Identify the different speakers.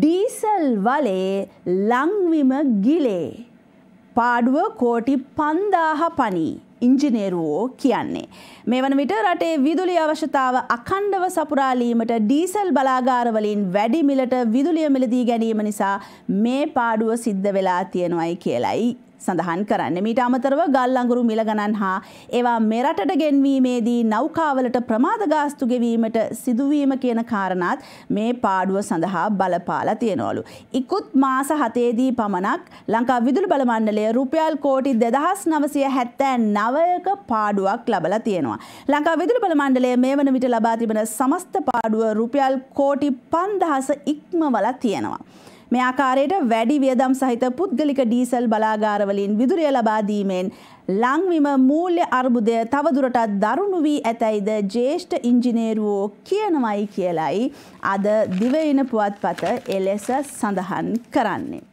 Speaker 1: Diesel වලේ ලංවිම ගිලේ. පාඩුව කෝටි පන්දාහ පනී. ඉංජිනේරුවෝ කියන්නේ. මේ වන විට රටේ විදුලි අවශ්‍යතාව අකණ්ඩව සපුරාලීමට ඩීසල් බලාගාරවලින් වැඩි මිලට විදුලිය මිලදී ගැනීම නිසා මේ පාඩුව සිද්ධ වෙලා තියෙනවයි කියලයි සඳහන් කරන්න. මීට අමතරව ගල් අඟුරු මිල ගණන් හා ඒවා මෙරටට ගෙන්වීමේදී නෞකාවලට ප්‍රමාද ගාස්තු ගෙවීමට සිදුවීම කියන කාරණාත් මේ පාඩුව සඳහා බලපාලා තියෙනවලු. ඉකුත් මාස හතේදී පමණක් ලංකා විදුලි බල මණ්ඩලය රුපියල් කෝටි 2979ක පාඩුවක් ලබලා තියෙනවා. ලංකා විදුලි බල මණ්ඩලය මේ වන විට ලබා තිබෙන සමස්ත පාඩුව රුපියල් කෝටි 5000 ඉක්මවලා තියෙනවා. මේ ආකාරයට වැඩි වියදම් සහිත පුද්ගලික ඩීසල් බලාගාරවලින් විදුලිය ලබා දීමෙන් ලංවිම මූල්‍ය අර්බුදය තවදුරටත් දරුණු වී ඇතැයිද ජේෂ්ඨ ඉංජිනේරුවෝ කියනවයි කියලයි අද දිවයින පුවත්පත එලෙස සඳහන් කරන්නේ.